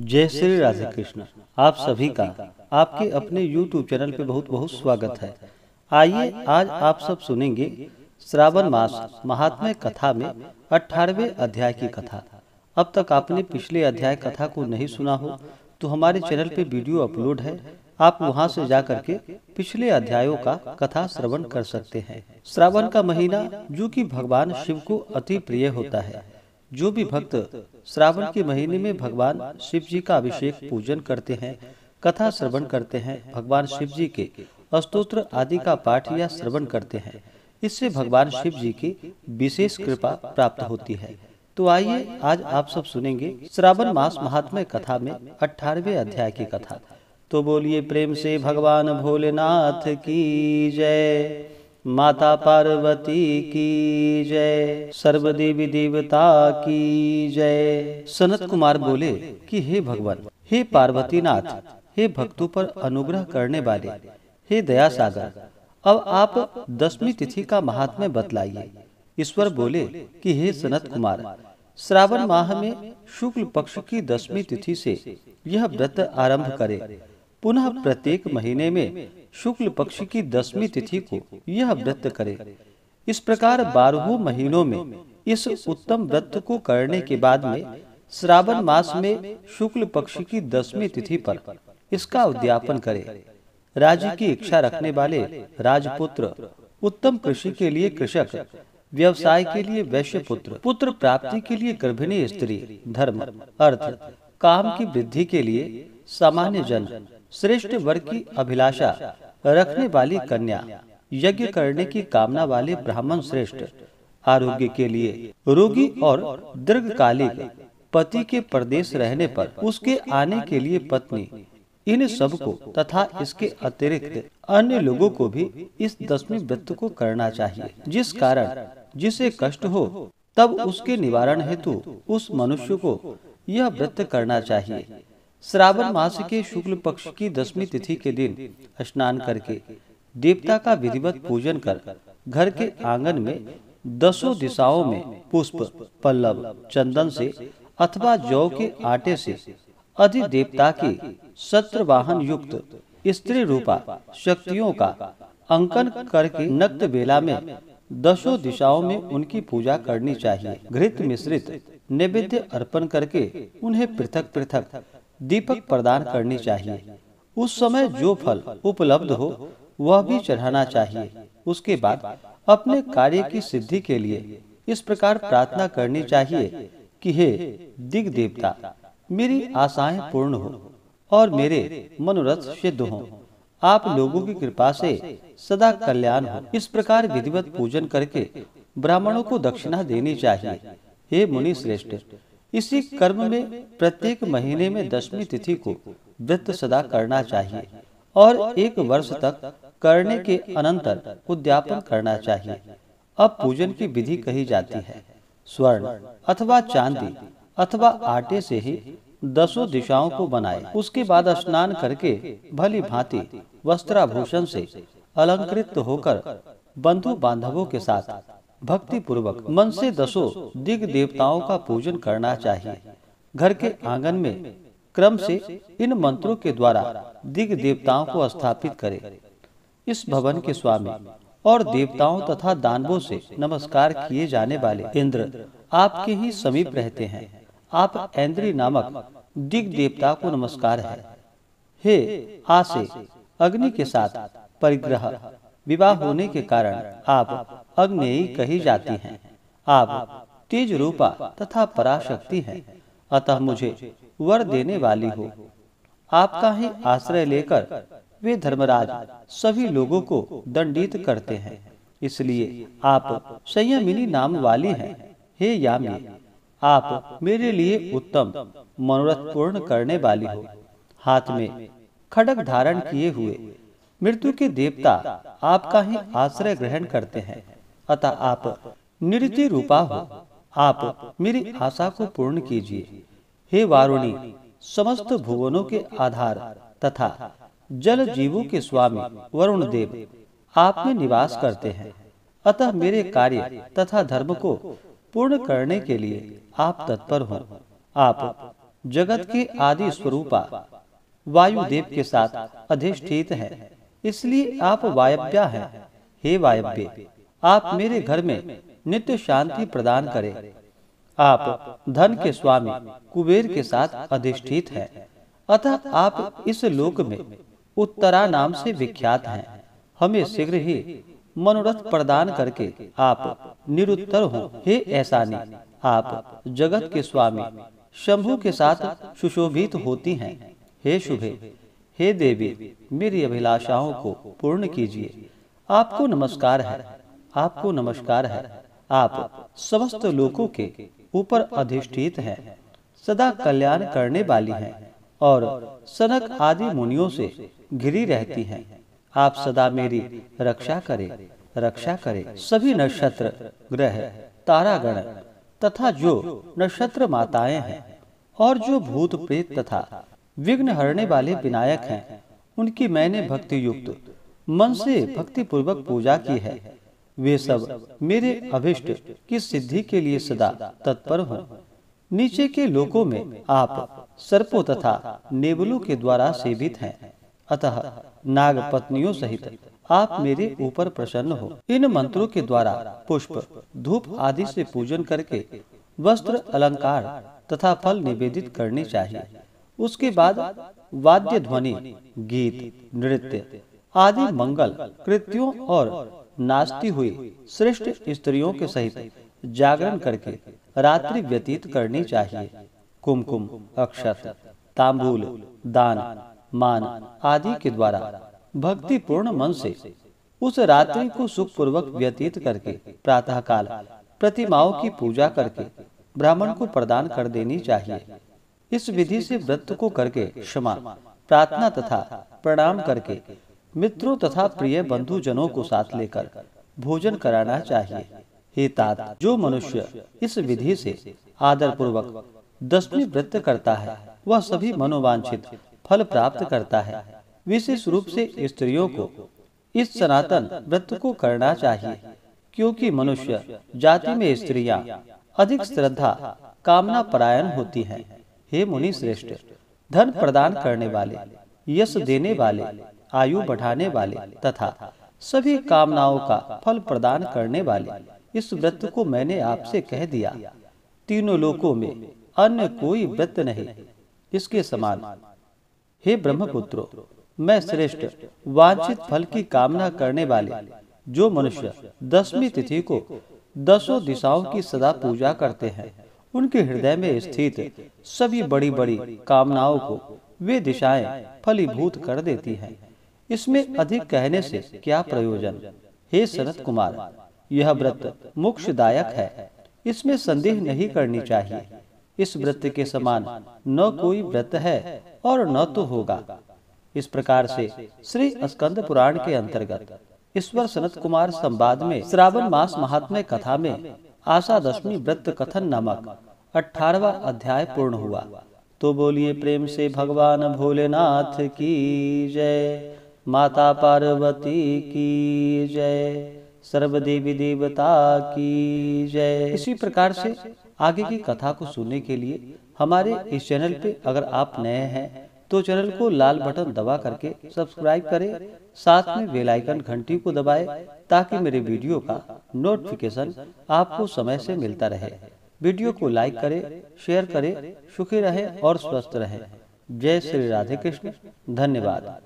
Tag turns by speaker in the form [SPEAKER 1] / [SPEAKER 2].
[SPEAKER 1] जय श्री राधे कृष्ण आप सभी का आपके अपने YouTube चैनल पे बहुत बहुत स्वागत है आइए आज आप सब सुनेंगे श्रावण मास महात्मा कथा में अठारवे अध्याय की कथा अब तक आपने पिछले अध्याय कथा को नहीं सुना हो तो, तो हमारे चैनल पे वीडियो अपलोड है आप वहां से जा करके पिछले अध्यायों का कथा श्रवण कर सकते हैं श्रावण का महीना जो कि भगवान शिव को अति प्रिय होता है जो भी भक्त श्रावण के महीने में भगवान शिव जी का अभिषेक पूजन करते हैं कथा श्रवण करते हैं भगवान शिव जी के अस्तोत्र आदि का पाठ या श्रवण करते हैं इससे भगवान शिव जी की विशेष कृपा प्राप्त होती है तो, तो आइए आज आप सब सुनेंगे श्रावण मास महात्मा कथा में अठारवे अध्याय की कथा तो बोलिए प्रेम से भगवान भोलेनाथ की जय माता पार्वती की जय सर्व देवी देवता की जय सनत कुमार बोले कि हे भगवान हे पार्वती नाथ हे भक्तों पर अनुग्रह करने वाले हे दया सागर अब आप दसवीं तिथि का महात्म्य बतलाइए ईश्वर बोले कि हे सनत कुमार श्रावण माह में शुक्ल पक्ष की दसवीं तिथि से यह व्रत आरंभ करें पुनः प्रत्येक महीने में शुक्ल पक्ष की दसवीं तिथि को यह व्रत करे इस प्रकार बारह महीनों में इस उत्तम व्रत को करने के बाद में श्रावण मास में शुक्ल पक्ष की दसवीं तिथि पर इसका उद्यापन करे राज्य की इच्छा रखने वाले राजपुत्र उत्तम कृषि के लिए कृषक
[SPEAKER 2] व्यवसाय के लिए
[SPEAKER 1] वैश्य पुत्र पुत्र प्राप्ति के लिए गर्भिणी स्त्री धर्म अर्थ काम की वृद्धि के लिए सामान्य जन श्रेष्ठ वर्ग की अभिलाषा
[SPEAKER 2] रखने वाली कन्या
[SPEAKER 1] यज्ञ करने की कामना वाले ब्राह्मण श्रेष्ठ आरोग्य के लिए रोगी और दीर्घकालिक पति के प्रदेश रहने पर उसके आने के लिए पत्नी इन सब को तथा इसके अतिरिक्त अन्य लोगों को भी इस दसवीं व्रत को करना चाहिए जिस कारण जिसे कष्ट हो तब उसके निवारण हेतु उस मनुष्य को यह व्रत करना चाहिए श्रावण मास के शुक्ल पक्ष की दसवीं तिथि के दिन स्नान करके देवता का विधिवत पूजन कर घर के आंगन में दसों दिशाओं में पुष्प पल्लव चंदन से अथवा जौ के आटे से अधि देवता के सत्र वाहन युक्त स्त्री रूपा शक्तियों का अंकन करके नक्त बेला में दसों दिशाओं में उनकी पूजा करनी चाहिए घृत मिश्रित नैवेद्य अर्पण करके उन्हें पृथक पृथक दीपक प्रदान करनी चाहिए उस समय जो फल उपलब्ध हो वह भी चढ़ाना चाहिए उसके बाद अपने कार्य की सिद्धि के लिए इस प्रकार प्रार्थना करनी चाहिए कि हे दिग देवता मेरी आशाएं पूर्ण हो और मेरे मनोरथ सिद्ध हो आप लोगों की कृपा से सदा कल्याण हो इस प्रकार विधिवत पूजन करके ब्राह्मणों को दक्षिणा देनी चाहिए हे मुनि श्रेष्ठ इसी कर्म में प्रत्येक महीने में दसवीं तिथि को व्रत सदा करना चाहिए और एक वर्ष तक करने के अनंतर उद्यापन करना चाहिए अब पूजन की विधि कही जाती है स्वर्ण अथवा चांदी अथवा आटे से ही दसों दिशाओं को बनाए उसके बाद स्नान करके भली भांति वस्त्राभूषण से अलंकृत होकर बंधु बांधवों के साथ भक्ति पूर्वक मन से दसो दिग देवताओं का पूजन करना चाहिए घर के आंगन में क्रम से इन मंत्रों के द्वारा दिग देवताओं को स्थापित करें। इस भवन के स्वामी और देवताओं तथा दानवों से नमस्कार किए जाने वाले इंद्र आपके ही समीप रहते हैं आप इंद्री नामक दिग देवता को नमस्कार है हे आसे अग्नि के साथ परिग्रह विवाह होने के कारण आप अग्नि कही जाती हैं। आप तेज रूपा तथा पराशक्ति हैं, अतः मुझे वर देने वाली हो आपका ही आश्रय लेकर
[SPEAKER 2] वे धर्मराज
[SPEAKER 1] सभी लोगों को दंडित करते हैं इसलिए आप संयमिनी नाम वाली हैं हे यामी आप मेरे लिए उत्तम
[SPEAKER 2] मनोरथ पूर्ण
[SPEAKER 1] करने वाली हो हाथ में खड़क धारण किए हुए मृत्यु के देवता आपका ही आश्रय ग्रहण करते हैं अतः आप निरति रूपा हो आप मेरी आशा को पूर्ण कीजिए हे वारुणी समस्त भुवनों के आधार तथा जल जीवों के स्वामी वरुण देव आप में निवास करते हैं अतः मेरे कार्य तथा धर्म को पूर्ण करने के लिए आप तत्पर हो
[SPEAKER 2] आप जगत के आदि स्वरूपा वायुदेव के साथ अधिष्ठित
[SPEAKER 1] हैं इसलिए आप वायव्या हैं हे वायव्य
[SPEAKER 2] आप मेरे घर में
[SPEAKER 1] नित्य शांति प्रदान करें
[SPEAKER 2] आप धन के स्वामी
[SPEAKER 1] कुबेर के साथ अधिष्ठित हैं अतः आप इस लोक में उत्तरा नाम से विख्यात हैं हमें शीघ्र ही मनोरथ प्रदान करके आप निरुत्तर हो हे ऐसानी आप जगत के स्वामी शंभु के साथ सुशोभित होती हैं हे शुभे हे देवी मेरी अभिलाषाओं को पूर्ण कीजिए आपको नमस्कार है आपको नमस्कार है आप समस्त लोगों के ऊपर अधिष्ठित हैं, सदा कल्याण करने वाली हैं और सनक आदि मुनियों से घिरी रहती हैं। आप सदा मेरी रक्षा करें, रक्षा करें। सभी नक्षत्र ग्रह तारागण तथा जो नक्षत्र माताएं हैं और जो भूत प्रेत तथा विघ्न हरने वाले विनायक हैं, उनकी मैंने भक्ति युक्त मन से भक्ति पूर्वक पूजा की है वे सब मेरे अभिष्ट की सिद्धि के लिए सदा तत्पर हों नीचे के लोकों में आप सर्पों तथा नेबलों के द्वारा सेवित हैं अतः नाग पत्नियों सहित आप मेरे ऊपर प्रसन्न हो इन मंत्रों के द्वारा पुष्प धूप आदि से पूजन करके वस्त्र अलंकार तथा फल निवेदित करने चाहिए उसके बाद वाद्य ध्वनि गीत नृत्य आदि मंगल कृत्यों और नाचती हुई श्रेष्ठ स्त्रियों के सहित जागरण करके रात्रि व्यतीत करनी चाहिए कुमकुम अक्षत तांबूल दान मान आदि के द्वारा भक्ति पूर्ण मन से उस रात्रि को सुख पूर्वक व्यतीत करके प्रातःकाल प्रतिमाओं की पूजा करके ब्राह्मण को प्रदान कर देनी चाहिए इस विधि से व्रत को करके क्षमा प्रार्थना तथा प्रणाम करके मित्रों तथा प्रिय बंधु जनों को साथ लेकर भोजन कराना चाहिए हे तात जो मनुष्य इस विधि से आदर पूर्वक दसवीं व्रत करता है वह सभी मनोवांछित फल प्राप्त करता है विशेष रूप से स्त्रियों को इस सनातन व्रत को करना चाहिए क्योंकि मनुष्य
[SPEAKER 2] जाति में स्त्रियां अधिक श्रद्धा
[SPEAKER 1] कामना परायण होती हैं। हे मुनि श्रेष्ठ धन प्रदान करने वाले यश देने वाले आयु बढ़ाने वाले तथा सभी कामनाओं का फल प्रदान करने वाले इस व्रत को मैंने आपसे कह दिया तीनों लोकों में अन्य कोई व्रत नहीं इसके समान हे ब्रह्मपुत्रो मैं श्रेष्ठ वांछित फल की कामना करने वाले जो मनुष्य दसवीं तिथि को दसों दिशाओं की सदा पूजा करते हैं उनके हृदय में स्थित सभी बड़ी बड़ी कामनाओं को वे दिशाएं फलीभूत कर देती हैं। इसमें अधिक कहने से क्या प्रयोजन हे सनत कुमार यह व्रत मोक्षदायक है इसमें संदेह नहीं करनी चाहिए इस व्रत के समान न कोई व्रत है और न तो होगा इस प्रकार से श्री स्कंद पुराण के अंतर्गत ईश्वर सनत कुमार संवाद में श्रावण मास महात्म्य कथा में आशा दशमी व्रत कथन नामक अठारवा अध्याय पूर्ण हुआ तो बोलिए प्रेम से भगवान भोलेनाथ की जय माता पार्वती की जय सर्व देवी देवता की जय इसी प्रकार से आगे की कथा को सुनने के लिए हमारे इस चैनल पे अगर आप नए हैं तो चैनल को लाल बटन दबा करके सब्सक्राइब करें साथ में बेल आइकन घंटी को दबाएं ताकि मेरे वीडियो का नोटिफिकेशन आपको समय से मिलता रहे वीडियो को लाइक करें शेयर करें सुखी रहे और स्वस्थ रहे जय श्री राधे कृष्ण धन्यवाद